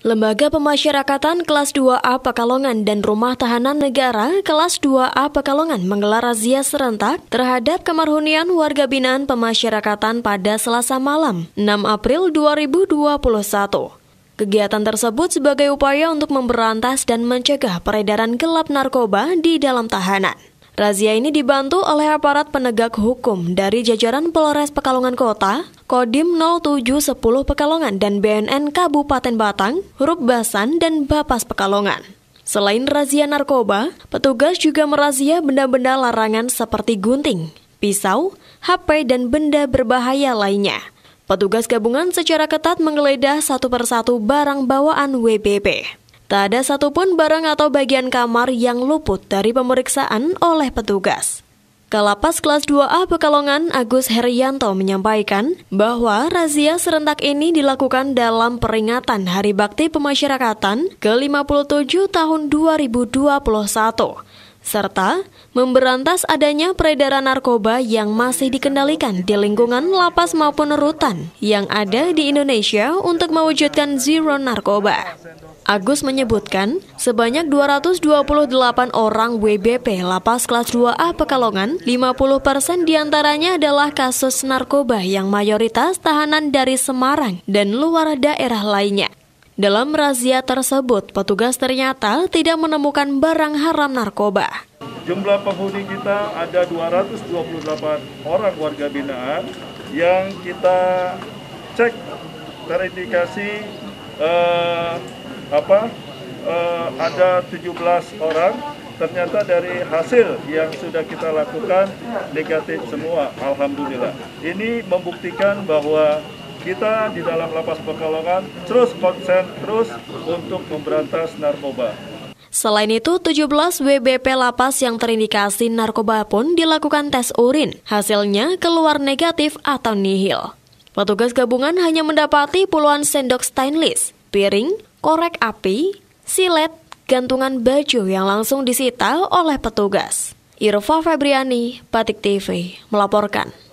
Lembaga Pemasyarakatan kelas 2A Pekalongan dan Rumah Tahanan Negara kelas 2A Pekalongan menggelar razia serentak terhadap kemarhunian warga binaan pemasyarakatan pada Selasa malam, 6 April 2021. Kegiatan tersebut sebagai upaya untuk memberantas dan mencegah peredaran gelap narkoba di dalam tahanan. Razia ini dibantu oleh aparat penegak hukum dari jajaran Polres Pekalongan Kota, Kodim 0710 Pekalongan dan BNN Kabupaten Batang, Basan dan Bapas Pekalongan. Selain razia narkoba, petugas juga merazia benda-benda larangan seperti gunting, pisau, HP, dan benda berbahaya lainnya. Petugas gabungan secara ketat menggeledah satu persatu barang bawaan WBP. Tak ada satupun barang atau bagian kamar yang luput dari pemeriksaan oleh petugas. Kalapas kelas 2A Pekalongan Agus Herianto menyampaikan bahwa razia serentak ini dilakukan dalam peringatan Hari Bakti Pemasyarakatan ke-57 tahun 2021 serta memberantas adanya peredaran narkoba yang masih dikendalikan di lingkungan lapas maupun rutan yang ada di Indonesia untuk mewujudkan zero narkoba. Agus menyebutkan, sebanyak 228 orang WBP Lapas kelas 2A Pekalongan, 50 persen diantaranya adalah kasus narkoba yang mayoritas tahanan dari Semarang dan luar daerah lainnya. Dalam razia tersebut, petugas ternyata tidak menemukan barang haram narkoba. Jumlah penghuni kita ada 228 orang warga binaan yang kita cek terindikasi eh, apa eh, ada 17 orang ternyata dari hasil yang sudah kita lakukan negatif semua alhamdulillah ini membuktikan bahwa kita di dalam lapas Pekalongan terus konsen terus untuk memberantas narkoba Selain itu, 17 WBP lapas yang terindikasi narkoba pun dilakukan tes urin. Hasilnya keluar negatif atau nihil. Petugas gabungan hanya mendapati puluhan sendok stainless, piring, korek api, silet, gantungan baju yang langsung disita oleh petugas. Irva Febriani, Batik TV, melaporkan.